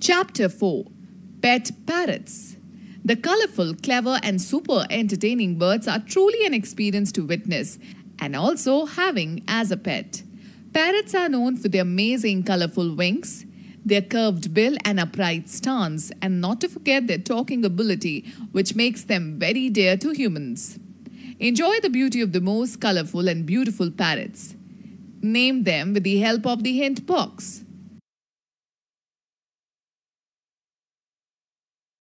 Chapter 4 Pet Parrots The colorful, clever, and super entertaining birds are truly an experience to witness and also having as a pet. Parrots are known for their amazing colorful wings, their curved bill and upright stance, and not to forget their talking ability, which makes them very dear to humans. Enjoy the beauty of the most colorful and beautiful parrots. Name them with the help of the hint box.